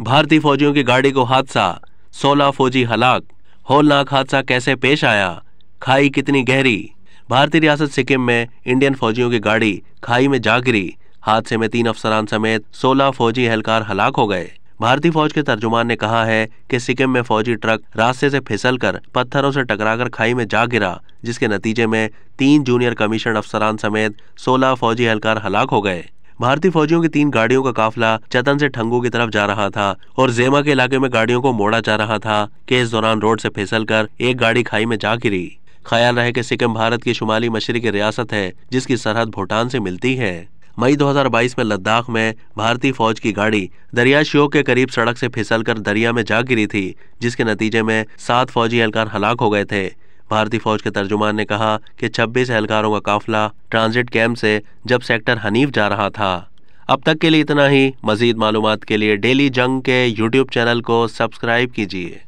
भारतीय फौजियों की गाड़ी को हादसा सोलह फौजी हलाक होलनाक हादसा कैसे पेश आया खाई कितनी गहरी भारतीय रियासत सिक्किम में इंडियन फौजियों की गाड़ी खाई में जा गिरी हादसे में तीन अफसरान समेत सोलह फौजी एहलकार हलाक हो गए भारतीय फौज के तर्जुमान ने कहा है कि सिक्किम में फौजी ट्रक रास्ते से फिसलकर पत्थरों से टकराकर खाई में जा गिरा जिसके नतीजे में तीन जूनियर कमीशन अफसरान समेत 16 फौजी एहलकार हलाक हो गए भारतीय फौजियों की तीन गाड़ियों का काफिला चतन से ठंगू की तरफ जा रहा था और जेमा के इलाके में गाड़ियों को मोड़ा जा रहा था के इस दौरान रोड से कर एक गाड़ी खाई में जा गिरी ख्याल रहे कि सिक्किम भारत की शुमाली की रियासत है जिसकी सरहद भूटान से मिलती है मई 2022 में लद्दाख में भारतीय फौज की गाड़ी दरिया श्योक के करीब सड़क से फिसलकर दरिया में जा गिरी थी जिसके नतीजे में सात फौजी एहलकार हलाक हो गए थे भारतीय फौज के तर्जुमान ने कहा कि 26 एहलकारों का काफिला ट्रांजिट कैंप से जब सेक्टर हनीफ जा रहा था अब तक के लिए इतना ही मजीद मालूम के लिए डेली जंग के यूट्यूब चैनल को सब्सक्राइब कीजिए